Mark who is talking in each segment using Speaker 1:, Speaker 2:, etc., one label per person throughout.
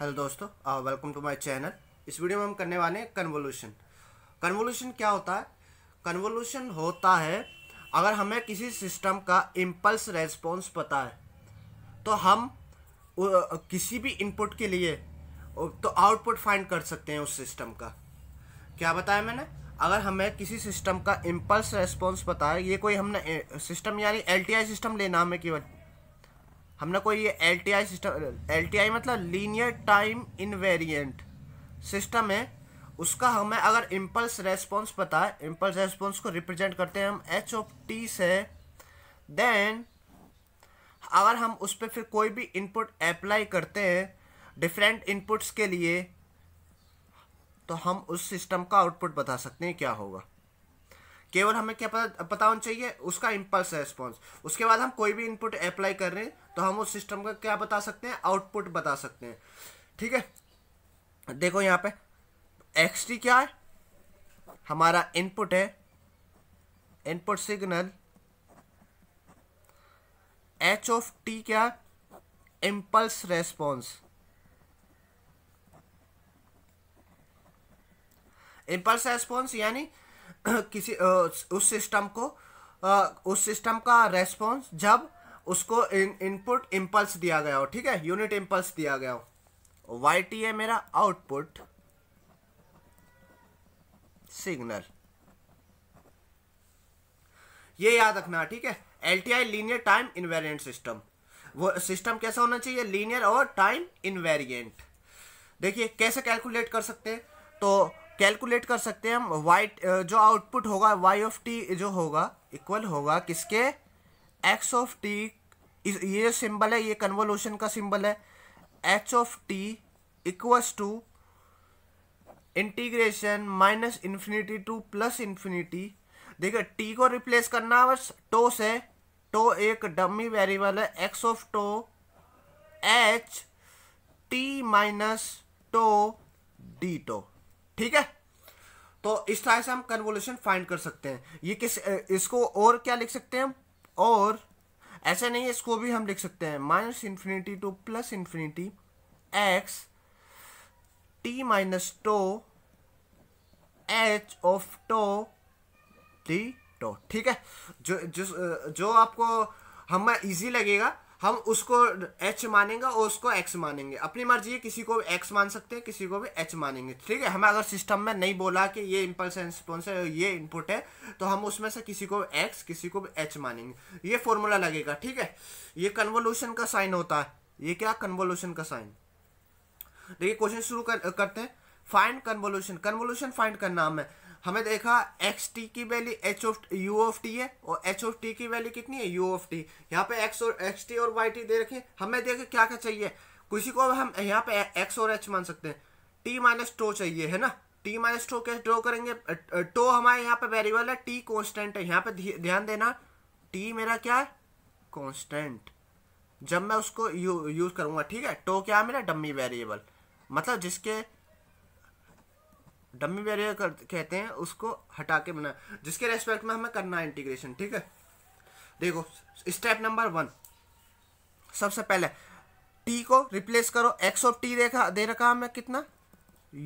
Speaker 1: hello दोस्तों welcome to my channel इस video में हम करने वाले हैं कन्वोल्यूशन कन्वोल्यूशन क्या होता है कन्वोल्यूशन होता है अगर हमें किसी सिस्टम का इम्पल्स रेस्पॉन्स पता है तो हम किसी भी इनपुट के लिए तो आउटपुट फाइंड कर सकते हैं उस सिस्टम का क्या बताया मैंने अगर हमें किसी सिस्टम का इम्पल्स रेस्पॉन्स पता है ये कोई हमने सिस्टम यानी एल सिस्टम लेना हमें केवल हमने कोई ये एल सिस्टम एल मतलब लीनियर टाइम इनवेरियंट सिस्टम है उसका हमें अगर इम्पल्स रेस्पॉन्स पता है इम्पल्स रेस्पॉन्स को रिप्रेजेंट करते हैं हम एच ऑफ टी से देन अगर हम उस पर फिर कोई भी इनपुट अप्लाई करते हैं डिफरेंट इनपुट्स के लिए तो हम उस सिस्टम का आउटपुट बता सकते हैं क्या होगा केवल हमें क्या पता पता होना चाहिए उसका इम्पल्स रेस्पॉन्स उसके बाद हम कोई भी इनपुट अप्लाई कर रहे हैं तो हम उस सिस्टम का क्या बता सकते हैं आउटपुट बता सकते हैं ठीक है देखो यहाँ पे एक्स टी क्या है हमारा इनपुट है input signal H of T क्या इंपल्स रेस्पॉन्स इंपल्स रेस्पॉन्स यानी किसी उस सिस्टम को उस सिस्टम का रेस्पॉन्स जब उसको इनपुट इंपल्स दिया गया हो ठीक है यूनिट इंपल्स दिया गया हो वाई टी है मेरा आउटपुट सिग्नल ये याद रखना ठीक है L T I linear time invariant system वो सिस्टम कैसा होना चाहिए लीनियर और टाइम इनवेरियंट देखिए कैसे कैलकुलेट कर सकते हैं तो कैलकुलेट कर सकते हैं हम वाई जो आउटपुट होगा वाई ऑफ टी जो होगा इक्वल होगा किसके एक्स ऑफ टी ये सिंबल है ये कन्वोल्यूशन का सिंबल है H of T equals to integration minus infinity to plus infinity देखिए टी को रिप्लेस करना है बस टो से टो एक डमी वेरिएबल है X of tau H T minus tau D tau ठीक है तो इस तरह से हम कन्वोल्यूशन फाइंड कर सकते हैं ये किस इसको और क्या लिख सकते हैं हम और ऐसा नहीं है इसको भी हम लिख सकते हैं minus infinity to plus infinity X T minus tau H of tau D tau ठीक है जो जिस जो आपको हमें इजी लगेगा हम उसको एच मानेंगे और उसको एक्स मानेंगे अपनी मर्जी है किसी को भी एक्स मान सकते हैं किसी को भी एच मानेंगे ठीक है हमें अगर सिस्टम में नहीं बोला कि ये इम्पल्स रिस्पॉन्स है ये इनपुट है तो हम उसमें से किसी को एक्स किसी को भी एच मानेंगे ये फॉर्मूला लगेगा ठीक है ये कन्वोल्यूशन का साइन होता है ये क्या कन्वोल्यूशन का साइन देखिए क्वेश्चन शुरू कर, करते हैं फाइंड कन्वोल्यूशन कन्वोल्यूशन फाइंड करना हमें हमें देखा एक्स टी की value H of U of T है और एच ऑफ टी की वैल्यू कितनी है यू ऑफ टी यहाँ पे एक्स और एक्स टी और वाई टी दे रखे हमें देखे क्या क्या चाहिए किसी को हम यहाँ पे एक्स और एच मान सकते हैं टी माइनस टो चाहिए है ना टी माइनस टो कैसे ड्रो करेंगे टो हमारे यहाँ पे वेरिएबल है टी कॉन्स्टेंट है यहाँ पे ध्यान देना टी मेरा क्या है कॉन्स्टेंट जब मैं उसको यू, यूज करूंगा ठीक है टो क्या है मेरा डम्मी वेरिएबल मतलब जिसके डमी वेरिएबल कहते हैं उसको हटा के बना जिसके रेस्पेक्ट में हमें करना है इंटीग्रेशन ठीक है देखो स्टेप नंबर वन सबसे पहले टी को रिप्लेस करो एक्स ऑफ टी देखा दे रखा हमें कितना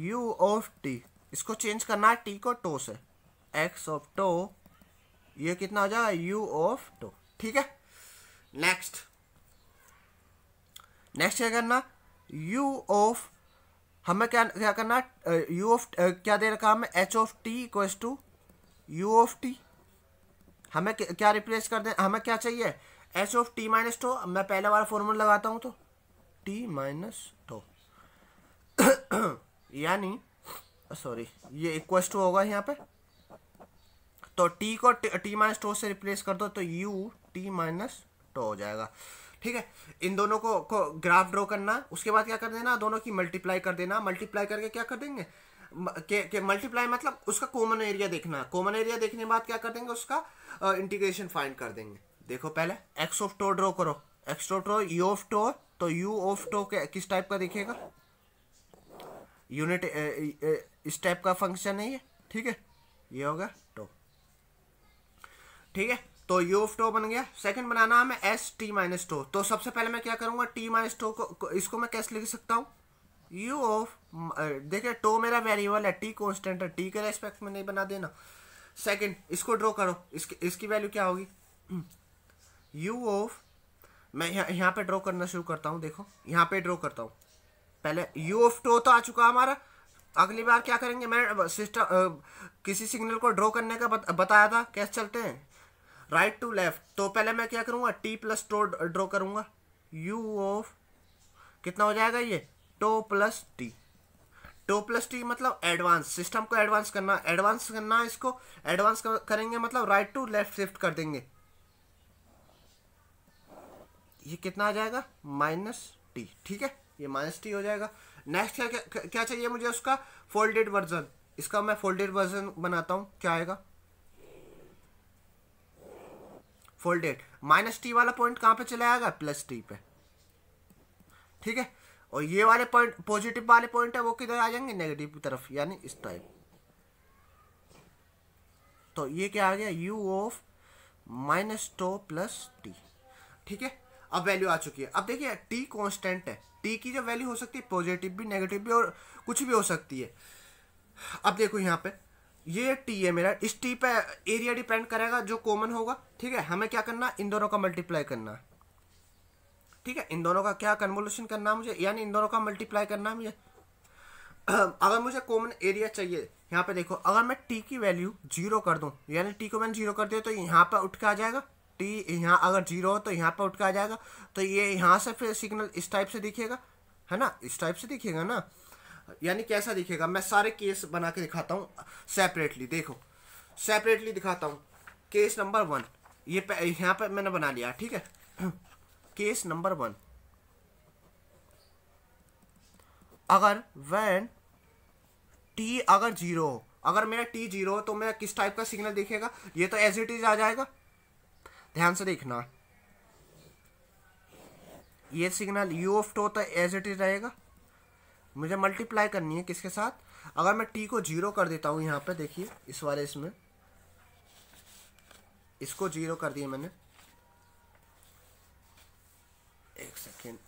Speaker 1: यू ऑफ टी इसको चेंज करना है टी को टो से एक्स ऑफ टो ये कितना हो जाएगा यू ऑफ टो ठीक है नेक्स्ट नेक्स्ट क्या करना यू ऑफ हमें क्या क्या करना यू ऑफ क्या दे रखा हमें H of T equals to U of T हमें क्या रिप्लेस कर दें हमें क्या चाहिए H of T minus tau मैं पहले वाला फॉर्मूला लगाता हूँ तो टी माइनस टो यानी सॉरी ये इक्व टू होगा यहाँ पे तो टी को टी माइनस टो से रिप्लेस कर दो तो यू टी माइनस टो हो जाएगा ठीक है इन दोनों को को ग्राफ ड्रॉ करना उसके बाद क्या कर देना दोनों की मल्टीप्लाई कर देना मल्टीप्लाई करके क्या कर देंगे के, के मल्टीप्लाई मतलब उसका कॉमन एरिया देखना कॉमन एरिया देखने के बाद क्या कर देंगे उसका इंटीग्रेशन फाइंड कर देंगे देखो पहले एक्स ऑफ टो ड्रॉ करो X tau draw U of tau तो यू ऑफ टो किस टाइप का दिखेगा यूनिट इस टाइप का फंक्शन है ये ठीक है ये होगा टो ठीक है तो यू ऑफ टो बन गया सेकंड बनाना हमें एस टी माइनस टो तो सबसे पहले मैं क्या करूँगा टी माइनस टो को इसको मैं कैसे लिख सकता हूँ यू ऑफ देखिए टो मेरा वेरिएबल है टी कॉन्स्टेंट है टी के रेस्पेक्ट में नहीं बना देना सेकंड इसको ड्रॉ करो इसकी इसकी वैल्यू क्या होगी यू ऑफ मैं यहाँ यहाँ पे ड्रॉ करना शुरू करता हूँ देखो यहाँ पे ड्रॉ करता हूँ पहले यू ऑफ टो तो आ चुका हमारा अगली बार क्या करेंगे मैं सिस्टम किसी सिग्नल को ड्रॉ करने का बत, बताया था कैसे चलते हैं राइट टू लेफ्ट तो पहले मैं क्या करूंगा टी प्लस टो ड्रॉ करूंगा यू ऑफ कितना हो जाएगा ये tau plus T tau plus T मतलब एडवांस सिस्टम को एडवांस करना एडवांस करना इसको एडवांस करेंगे मतलब राइट टू लेफ्ट शिफ्ट कर देंगे ये कितना आ जाएगा माइनस टी ठीक है ये माइनस टी हो जाएगा नेक्स्ट क्या, क्या क्या चाहिए मुझे उसका फोल्डेड वर्जन इसका मैं फोल्डेड वर्जन बनाता हूँ क्या आएगा फोल्डेड माइनस टी वाला पॉइंट कहां पे चला आएगा प्लस टी पे ठीक है और ये वाले पॉइंट पॉजिटिव वाले पॉइंट है वो किधर आ जाएंगे नेगेटिव की तरफ यानी इस टाइप तो ये क्या आ गया U of minus tau plus T ठीक है अब वैल्यू आ चुकी है अब देखिए टी कॉन्स्टेंट है टी की जो वैल्यू हो सकती है पॉजिटिव भी नेगेटिव भी और कुछ भी हो सकती है अब देखो यहां पे ये टी है मेरा इस टी पे एरिया डिपेंड करेगा जो कॉमन होगा ठीक है हमें क्या करना इन दोनों का मल्टीप्लाई करना ठीक है इन दोनों का क्या कन्वोल्यूशन करना मुझे यानी इन दोनों का मल्टीप्लाई करना मुझे अगर मुझे कॉमन एरिया चाहिए यहाँ पे देखो अगर मैं टी की वैल्यू जीरो कर दूँ यानी टी को मैंने जीरो कर दिया तो यहाँ पर उठ के आ जाएगा टी यहाँ अगर जीरो हो तो यहाँ पर उठ के आ जाएगा तो ये यहाँ से फिर सिग्नल इस टाइप से दिखेगा है ना इस टाइप से दिखेगा ना यानी कैसा दिखेगा मैं सारे केस बना के दिखाता हूँ सेपरेटली देखो सेपरेटली दिखाता हूँ केस नंबर वन ये यहाँ पर मैंने बना लिया ठीक है केस नंबर वन अगर वैन टी अगर जीरो हो अगर मेरा टी जीरो हो तो मैं किस टाइप का सिग्नल देखेगा ये तो एज इट इज आ जाएगा ध्यान से देखना ये सिग्नल यू ऑफ टो तो एज इट इज रहेगा मुझे मल्टीप्लाई करनी है किसके साथ अगर मैं टी को जीरो कर देता हूँ यहाँ पे देखिए इस वाले इसमें इसको जीरो कर दिया मैंने एक सेकेंड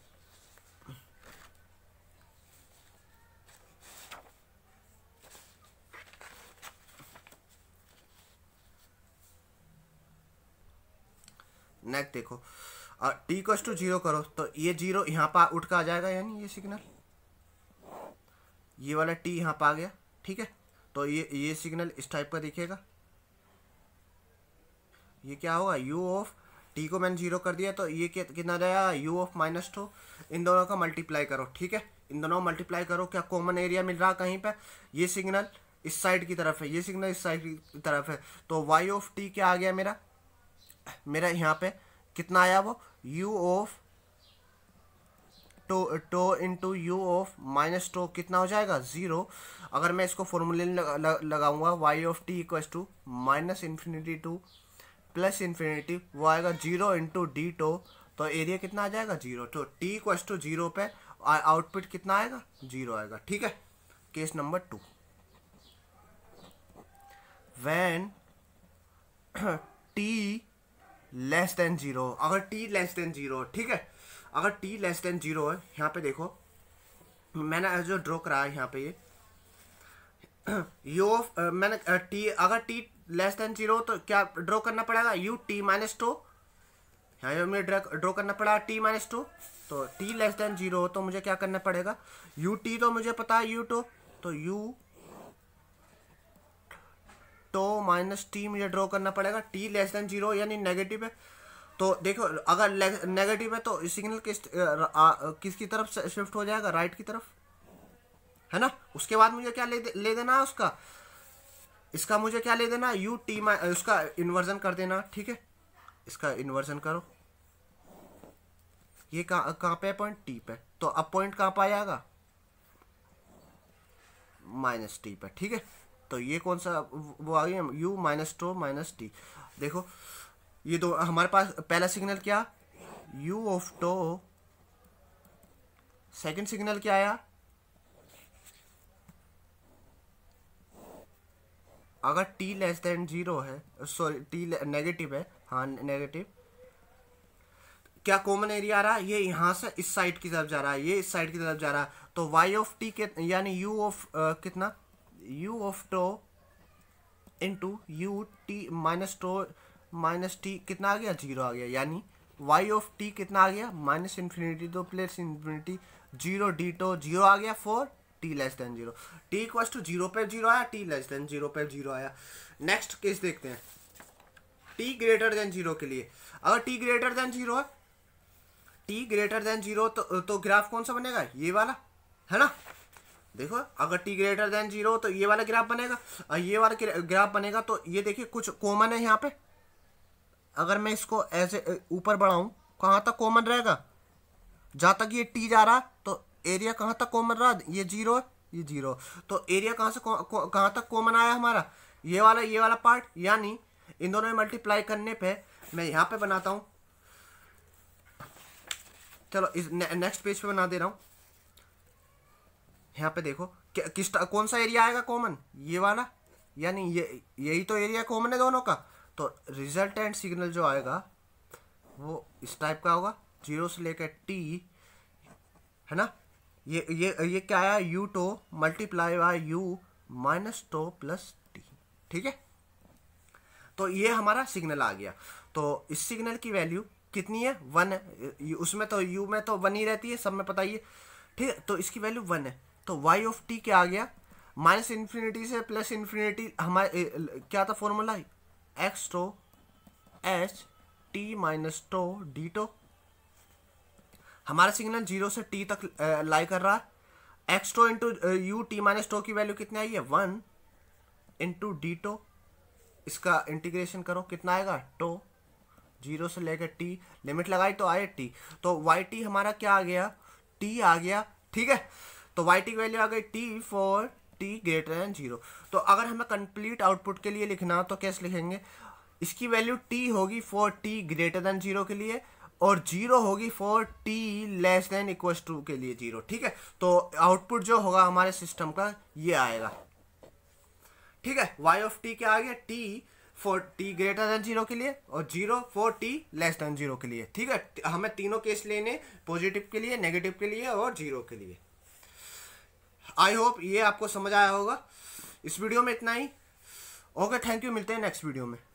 Speaker 1: नेक्स्ट देखो और टी कॉस टू जीरो करो तो ये जीरो यहाँ पर उठ कर आ जाएगा यानी ये सिग्नल ये वाला टी यहाँ पर आ गया ठीक है तो ये ये सिग्नल इस टाइप का दिखेगा ये क्या होगा यू ऑफ टी को मैंने जीरो कर दिया तो ये कितना रहा यू ऑफ माइनस टू इन दोनों का मल्टीप्लाई करो ठीक है इन दोनों का मल्टीप्लाई करो क्या कॉमन एरिया मिल रहा कहीं पे ये सिग्नल इस साइड की तरफ है ये सिग्नल इस साइड की तरफ है तो वाई ऑफ टी क्या आ गया मेरा मेरा यहाँ पे कितना आया वो u of tau tau into u of minus tau कितना हो जाएगा ज़ीरो अगर मैं इसको फॉर्मूले लगाऊंगा y of T equals to minus infinity to plus infinity वो आएगा जीरो इंटू डी टो तो एरिया कितना आ जाएगा जीरो तो टी इक्वस टू जीरो पे आउटपुट कितना आएगा जीरो आएगा ठीक है case number two when t less than zero अगर टी लेस देन जीरो ठीक है अगर टी लेस देन जीरो है यहाँ पे देखो मैंने जो ड्रॉ कराया यहाँ पे ये यू ऑफ मैंने टी अगर टी लेस देन जीरो तो क्या ड्रॉ करना पड़ेगा यू टी माइनस टू यहाँ ये मुझे ड्रॉ करना पड़ा टी माइनस टू तो टी लेस देन जीरो हो तो मुझे क्या करना पड़ेगा यू टी तो मुझे पता है यू टू तो यू टो माइनस टी मुझे ड्रॉ करना पड़ेगा टी लेस देन जीरो यानी नेगेटिव है तो देखो अगर नेगेटिव है तो सिग्नल किस किसकी तरफ शिफ्ट हो जाएगा राइट की तरफ है ना उसके बाद मुझे क्या ले दे, ले देना है उसका इसका मुझे क्या ले देना यू टी माइ उसका इन्वर्जन कर देना ठीक है इसका इन्वर्जन करो ये कहाँ कहाँ पे है पॉइंट टी पे तो अब पॉइंट कहाँ पे आएगा माइनस टी पे ठीक है तो ये कौन सा वो आ गया u minus two minus t देखो ये दो हमारे पास पहला सिग्नल क्या u of tau second signal क्या आया अगर टी लेस देन जीरो है सॉरी टी नेगेटिव है हाँ नेगेटिव क्या कॉमन एरिया आ रहा है ये यहां से इस साइड की तरफ जा रहा है ये इस साइड की तरफ जा रहा है तो वाई ऑफ टी के यानी यू ऑफ कितना you of tau into u t minus tau minus t कितना आ गया जीरो आ गया यानी वाई ऑफ टी कितना आ गया माइनस इन्फिनिटी दो plus infinity zero d tau तो जीरो आ गया for t less than zero t equal to zero पे जीरो आया टी लेस देन जीरो पे जीरो आया नेक्स्ट केस देखते हैं टी ग्रेटर देन जीरो के लिए अगर टी ग्रेटर देन जीरो है टी ग्रेटर देन जीरो तो तो ग्राफ कौन सा बनेगा ये वाला है ना देखो अगर टी ग्रेटर देन जीरो तो ये वाला ग्राफ बनेगा और ये वाला ग्राफ बनेगा तो ये देखिए कुछ कॉमन है यहाँ पे अगर मैं इसको ऐसे ऊपर बढ़ाऊं कहाँ तक कॉमन रहेगा जहाँ तक ये टी जा रहा तो एरिया कहाँ तक कॉमन रहा ये जीरो ये जीरो तो एरिया कहाँ से कहाँ तक कॉमन आया हमारा ये वाला ये वाला पार्ट यानी इन दोनों में मल्टीप्लाई करने पे मैं यहाँ पे बनाता हूँ चलो इस ने, नेक्स्ट पेज पे बना दे रहा हूँ यहाँ पे देखो किस कौन सा एरिया आएगा कॉमन ये वाला यानी ये यही तो एरिया कॉमन है दोनों का तो रिजल्टेंट सिग्नल जो आएगा वो इस टाइप का होगा जीरो से लेकर टी है ना ये ये ये क्या आया u tau multiply by u minus tau plus T ठीक है तो ये हमारा सिग्नल आ गया तो इस सिग्नल की वैल्यू कितनी है वन है उसमें तो यू में तो वन ही रहती है सब में पता ही है ठीक है तो इसकी वैल्यू वन है तो वाई ऑफ टी क्या आ गया माइनस इन्फिनिटी से प्लस इन्फिनिटी हमारे क्या था formula x tau H T minus tau D tau हमारा सिग्नल जीरो से टी तक लाई कर रहा है x tau into u t minus tau की वैल्यू कितनी आई है वन इंटू डी टो इसका इंटीग्रेशन करो कितना आएगा टो जीरो से लेकर टी लिमिट लगाई तो आए टी तो वाई टी हमारा क्या आ गया टी आ गया ठीक है तो वाई टी की वैल्यू आ गई t for t greater than zero तो अगर हमें कंप्लीट आउटपुट के लिए लिखना तो कैसे लिखेंगे इसकी वैल्यू टी होगी for t greater than zero के लिए और जीरो होगी for t less than equal to के लिए जीरो ठीक है तो आउटपुट जो होगा हमारे सिस्टम का ये आएगा ठीक है वाई ऑफ टी क्या आ गया t for t greater than zero के लिए और zero for t less than zero के लिए ठीक है हमें तीनों केस लेने पॉजिटिव के लिए नेगेटिव के लिए और जीरो के लिए आई होप ये आपको समझ आया होगा इस वीडियो में इतना ही ओके थैंक यू मिलते हैं नेक्स्ट वीडियो में